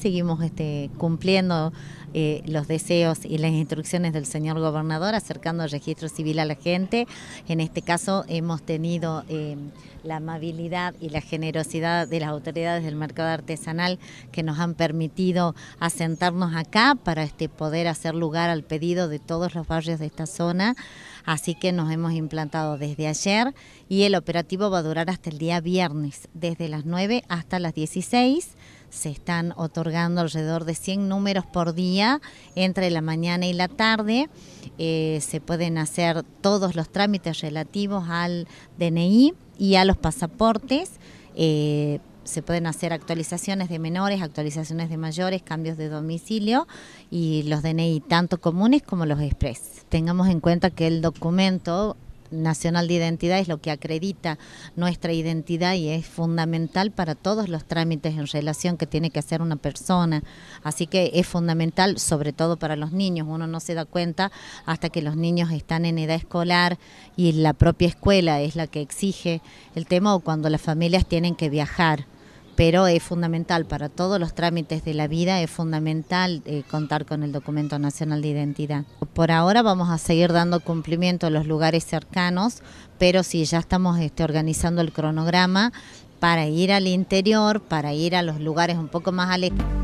seguimos este, cumpliendo eh, los deseos y las instrucciones del señor gobernador acercando el registro civil a la gente. En este caso hemos tenido eh, la amabilidad y la generosidad de las autoridades del mercado artesanal que nos han permitido asentarnos acá para este, poder hacer lugar al pedido de todos los barrios de esta zona. Así que nos hemos implantado desde ayer y el operativo va a durar hasta el día viernes, desde las 9 hasta las 16 se están otorgando alrededor de 100 números por día entre la mañana y la tarde. Eh, se pueden hacer todos los trámites relativos al DNI y a los pasaportes. Eh, se pueden hacer actualizaciones de menores, actualizaciones de mayores, cambios de domicilio y los DNI tanto comunes como los express. Tengamos en cuenta que el documento Nacional de Identidad es lo que acredita nuestra identidad y es fundamental para todos los trámites en relación que tiene que hacer una persona. Así que es fundamental, sobre todo para los niños. Uno no se da cuenta hasta que los niños están en edad escolar y la propia escuela es la que exige el tema o cuando las familias tienen que viajar pero es fundamental para todos los trámites de la vida, es fundamental eh, contar con el documento nacional de identidad. Por ahora vamos a seguir dando cumplimiento a los lugares cercanos, pero si ya estamos este, organizando el cronograma para ir al interior, para ir a los lugares un poco más alejados.